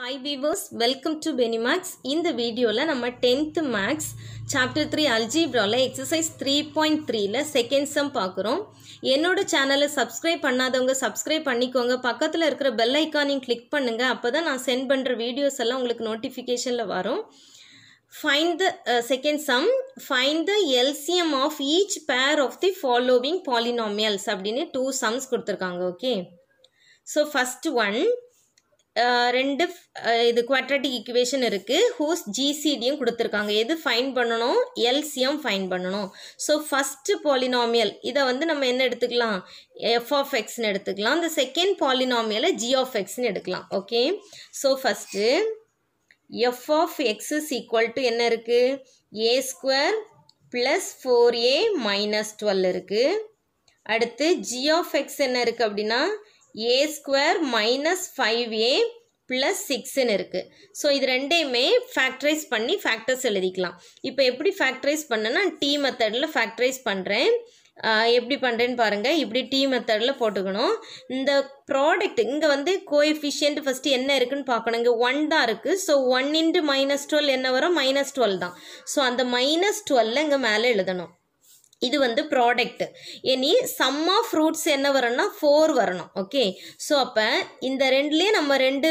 hi beavers welcome to Benimaths இந்த வீடியோவில் நம்ம டென்த்து மேக்ஸ் சாப்டர் த்ரீ அல்ஜிப்ராவில் எக்ஸசைஸ் த்ரீ பாயிண்ட் த்ரீயில் செகண்ட் சம் பார்க்குறோம் என்னோட சேனலை சப்ஸ்கிரைப் பண்ணாதவங்க சப்ஸ்கிரைப் பண்ணிக்கோங்க பக்கத்தில் இருக்கிற பெல் ஐக்கானையும் கிளிக் பண்ணுங்கள் அப்போ தான் நான் சென்ட் பண்ணுற வீடியோஸ் எல்லாம் உங்களுக்கு நோட்டிஃபிகேஷனில் வரும் find the second sum find the LCM of each pair of the following polynomials அப்படின்னு டூ சம்ஸ் கொடுத்துருக்காங்க ஓகே ஸோ ஃபஸ்ட் ஒன் ரெண்டு இது குவாட்ரட்டிக் இக்குவேஷன் இருக்குது ஹூஸ் ஜிசிடியும் கொடுத்துருக்காங்க எது ஃபைன் பண்ணணும் எல்சிஎம் ஃபைன் பண்ணணும் ஸோ ஃபஸ்ட்டு பாலினாமியல் இதை வந்து நம்ம என்ன எடுத்துக்கலாம் எஃப் ஆஃப் எடுத்துக்கலாம் இந்த செகண்ட் பாலினாமியலை ஜி ஆஃப் எடுக்கலாம் okay so first F of X is equal to என்ன இருக்குது A square plus four A minus twelve இருக்குது அடுத்து ஜி ஆஃப் எக்ஸ் என்ன இருக்குது அப்படின்னா A square minus five A plus சிக்ஸ்ன்னு இருக்குது ஸோ இது ரெண்டையுமே ஃபேக்ட்ரைஸ் பண்ணி ஃபேக்டர்ஸ் எழுதிக்கலாம் இப்போ எப்படி ஃபேக்ட்ரைஸ் பண்ணேன்னா டீ மெத்தடில் ஃபேக்ட்ரைஸ் பண்ணுறேன் எப்படி பண்ணுறேன்னு பாருங்கள் இப்படி டீ மெத்தடில் போட்டுக்கணும் இந்த ப்ராடக்ட் இங்கே வந்து கோஎஃபிஷியன்ட் ஃபஸ்ட்டு என்ன இருக்குதுன்னு பார்க்கணும் இங்கே ஒன் தான் இருக்குது so one into minus twelve என்ன வரும் மைனஸ் டுவெல் தான் ஸோ அந்த மைனஸ் டுவெல்ல இங்கே மேலே எழுதணும் இது வந்து ப்ராடக்ட் இனி சம் ஆஃப் ஃப்ரூட்ஸ் என்ன வரணும்னா ஃபோர் வரணும் ஓகே ஸோ அப்போ இந்த ரெண்டுலேயே நம்ம ரெண்டு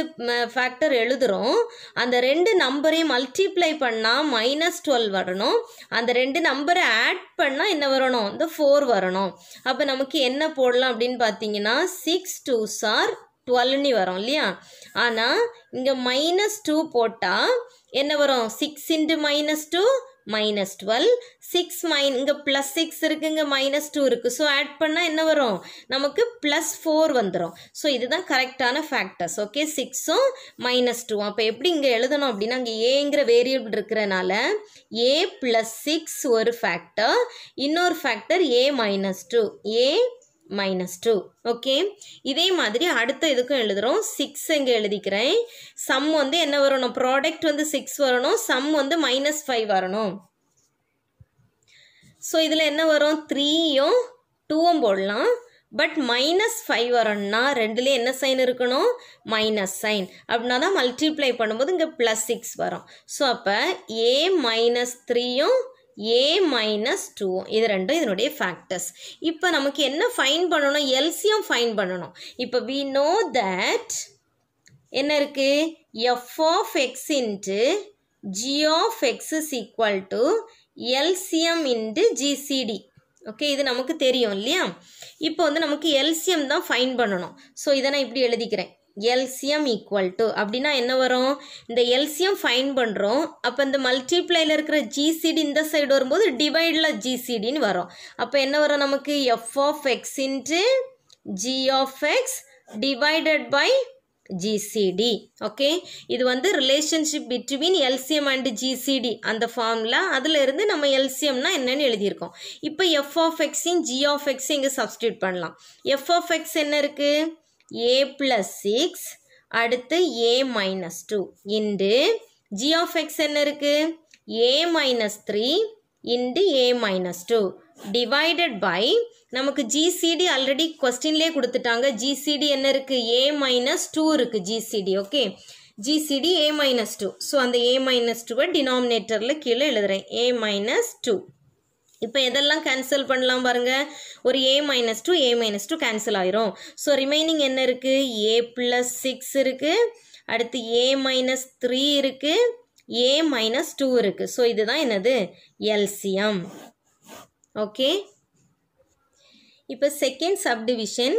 ஃபேக்டர் எழுதுகிறோம் அந்த ரெண்டு நம்பரையும் மல்டிப்ளை பண்ணால் மைனஸ் டுவெல் வரணும் அந்த ரெண்டு நம்பரை ஆட் பண்ணால் என்ன வரணும் இந்த ஃபோர் வரணும் அப்போ நமக்கு என்ன போடலாம் அப்படின்னு பார்த்தீங்கன்னா சிக்ஸ் டூ சார் டுவெல்னு வரும் இல்லையா ஆனால் இங்கே மைனஸ் டூ போட்டால் என்ன வரும் six into minus two minus twelve six minus இங்கே ப்ளஸ் சிக்ஸ் இருக்குங்க மைனஸ் டூ இருக்குது ஸோ ஆட் பண்ணால் என்ன வரும் நமக்கு ப்ளஸ் ஃபோர் வந்துடும் ஸோ இதுதான் கரெக்டான ஃபேக்டர்ஸ் ஓகே சிக்ஸும் மைனஸ் டூ அப்போ எப்படி இங்கே எழுதணும் அப்படின்னா அங்கே ஏங்கிற வேரியபிள் இருக்கிறனால ஏ ப்ளஸ் சிக்ஸ் ஒரு ஃபேக்டர் இன்னொரு factor A minus two A minus two okay இதே மாதிரி அடுத்த இதுக்கும் எழுதுகிறோம் சிக்ஸ் இங்கே எழுதிக்கிறேன் சம் வந்து என்ன வரணும் ப்ராடக்ட் வந்து சிக்ஸ் வரணும் சம் வந்து மைனஸ் ஃபைவ் வரணும் ஸோ இதில் என்ன வரும் த்ரீயும் டூவும் போடலாம் பட் மைனஸ் ஃபைவ் வரணும்னா ரெண்டுலேயும் என்ன சைன் இருக்கணும் மைனஸ் சைன் அப்படின்னா தான் மல்டிப்ளை பண்ணும்போது இங்கே ப்ளஸ் சிக்ஸ் வரும் ஸோ அப்போ ஏ மைனஸ் த்ரீயும் ஏ மைனஸ் டூ இது ரெண்டும் இதனுடைய ஃபேக்டர்ஸ் இப்போ நமக்கு என்ன ஃபைன் பண்ணணும் எல்சியம் ஃபைன் பண்ணணும் இப்போ வி நோ தட் என்ன இருக்குது f of x into g of x is equal to LCM into GCD okay இது நமக்கு தெரியும் இல்லையா இப்போ வந்து நமக்கு எல்சியம் தான் ஃபைன் பண்ணணும் ஸோ இதை நான் இப்படி எழுதிக்கிறேன் எல்சியம் ஈக்குவல் டு அப்படின்னா என்ன வரும் இந்த எல்சியம் ஃபைன் பண்ணுறோம் அப்போ இந்த மல்டிப்ளையில் இருக்கிற ஜிசிடி இந்த சைடு வரும்போது டிவைடில் ஜிசிடின்னு வரும் அப்போ என்ன வரும் நமக்கு F of X into G of X divided by GCD okay இது வந்து relationship between LCM and GCD அந்த ஃபார்மில் இருந்து நம்ம எல்சியம்னா என்னென்னு எழுதியிருக்கோம் இப்போ எஃப் ஆஃப் எக்ஸையும் ஜி ஆஃப் எக்ஸையும் இங்கே சப்ஸ்டியூட் பண்ணலாம் எஃப் ஆஃப் எக்ஸ் என்ன இருக்குது ஏ ப்ளஸ் சிக்ஸ் அடுத்து a minus two into g of x என்ன இருக்குது A minus three into A minus two divided by நமக்கு ஜிசிடி ஆல்ரெடி கொஸ்டின்லே கொடுத்துட்டாங்க ஜிசிடி என்ன இருக்குது a minus டூ இருக்குது GCD okay GCD A minus two so அந்த A minus டூவை டினாமினேட்டரில் கீழே எழுதுகிறேன் ஏ மைனஸ் டூ இப்போ எதெல்லாம் கேன்சல் பண்ணலாம் பாருங்கள் ஒரு A minus two A minus two cancel ஆயிரும் ஸோ ரிமைனிங் என்ன இருக்குது ஏ ப்ளஸ் சிக்ஸ் இருக்குது அடுத்து ஏ மைனஸ் த்ரீ இருக்குது ஏ மைனஸ் டூ இருக்குது ஸோ இதுதான் என்னது எல்சியம் ஓகே இப்போ second subdivision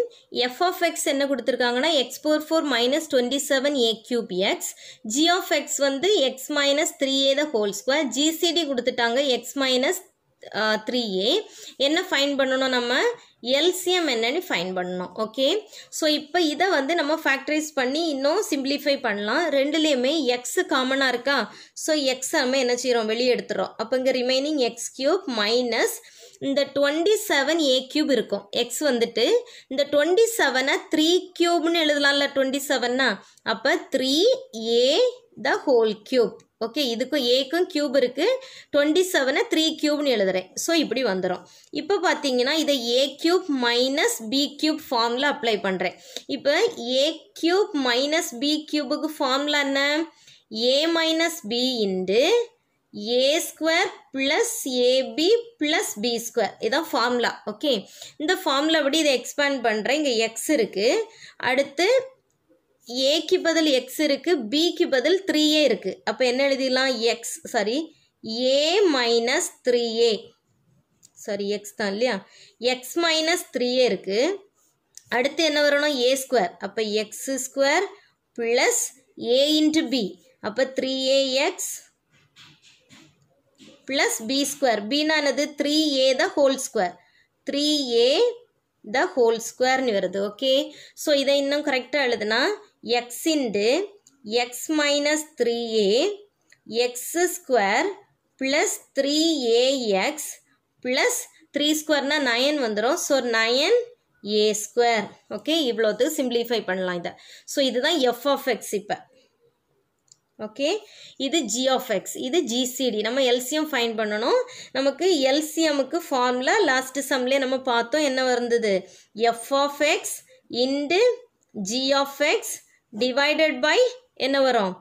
F of X என்ன கொடுத்துருக்காங்கன்னா X four four minus twenty seven A cube X G of X வந்து X minus three A the whole square GCD கொடுத்துட்டாங்க X minus three A என்ன find பண்ணணும் நம்ம LCM என்னன்னு fine பண்ணணும் okay so இப்போ இதை வந்து நம்ம ஃபேக்டரைஸ் பண்ணி இன்னும் சிம்பிளிஃபை பண்ணலாம் ரெண்டுலேயுமே எக்ஸ் காமனாக இருக்கா ஸோ எக்ஸ் நம்ம என்ன செய்கிறோம் வெளியே எடுத்துகிறோம் அப்போ இங்கே ரிமைனிங் எக்ஸ் கியூப் மைனஸ் இந்த டுவெண்ட்டி செவன் ஏ கியூப் இருக்கும் எக்ஸ் வந்துட்டு இந்த டுவெண்ட்டி செவனை த்ரீ கியூப்னு எழுதலாம்ல டுவெண்ட்டி செவன்னா அப்போ three A the whole cube okay இதுக்கும் ஏக்கும் க்யூப் இருக்குது டுவெண்ட்டி செவனை த்ரீ க்யூப்னு எழுதுகிறேன் ஸோ இப்படி வந்துடும் இப்போ பார்த்தீங்கன்னா இதை A cube minus B cube ஃபார்மில் அப்ளை பண்ணுறேன் இப்போ ஏ க்யூப் மைனஸ் பி க்யூபுக்கு ஃபார்மில் என்ன A minus B into A square plus AB plus B square இதான் ஃபார்முலா ஓகே இந்த ஃபார்ம்ல படி இதை எக்ஸ்பேண்ட் பண்ணுறேன் இங்கே எக்ஸ் இருக்குது அடுத்து ஏக்கு பதில் எக்ஸ் இருக்குது பிக்கு பதில் த்ரீ ஏ இருக்குது அப்போ என்ன எழுதிடலாம் X sorry A minus three A sorry X தான் இல்லையா எக்ஸ் மைனஸ் த்ரீ ஏ இருக்குது அடுத்து என்ன வரணும் ஏ ஸ்கொயர் அப்போ X square plus A into B அப்போ three A X plus B square பின்னா three A the whole square three A the whole ஸ்கொயர்னு வருது ஓகே ஸோ இதை இன்னும் கரெக்டாக எழுதுனா X into X minus three A X square plus three AX plus three ஸ்கொயர்னால் nine வந்துடும் so nine A square okay இவ்வளோத்துக்கு சிம்பிளிஃபை பண்ணலாம் இதை ஸோ இதுதான் எஃப் ஆஃப் எக்ஸ் இப்போ ஓகே இது ஜி ஆஃப் எக்ஸ் இது ஜிசிடி நம்ம எல்சிஎம் ஃபைன் பண்ணணும் நமக்கு எல்சிஎமுக்கு ஃபார்முலா லாஸ்ட் சம்லே நம்ம பார்த்தோம் என்ன வந்தது F of X into G of X divided by என்ன வரும்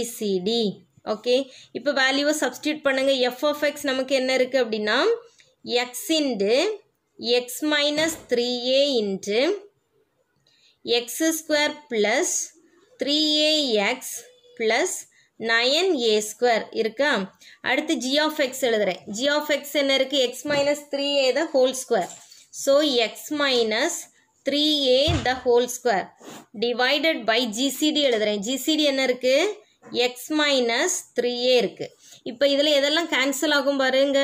இப்பு ஓகே இப்போ வேல்யூவை f பண்ணுங்கள் எஃப்எஃப்எக்ஸ் நமக்கு என்ன இருக்குது அப்படின்னா X into X minus three A x X square plus three A X plus nine A square இருக்கா அடுத்து g of x எழுதுகிறேன் g of x என்ன இருக்குது X minus three A whole whole square so X minus three A the whole square divided by GCD எழுதுகிறேன் GCD என்ன இருக்குது X minus three ஏ இருக்குது இப்போ இதில் எதெல்லாம் கேன்சல் ஆகும் பாருங்க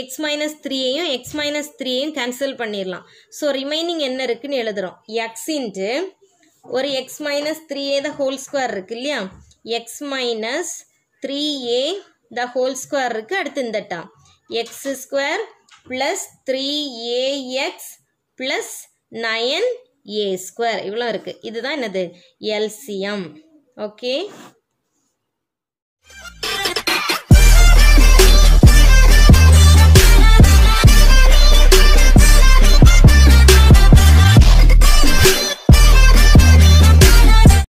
எக்ஸ் மைனஸ் த்ரீயையும் எக்ஸ் மைனஸ் த்ரீயையும் கேன்சல் பண்ணிடலாம் ஸோ ரிமைனிங் என்ன இருக்குதுன்னு எழுதுகிறோம் எக்ஸ் இன்ட்டு ஒரு X minus three A the whole square இருக்கு இல்லையா X minus three A the whole square இருக்குது அடுத்து இந்த term X square plus three AX plus nine A square இவ்வளோ இருக்குது இதுதான் என்னது எல்சியம் ஓகே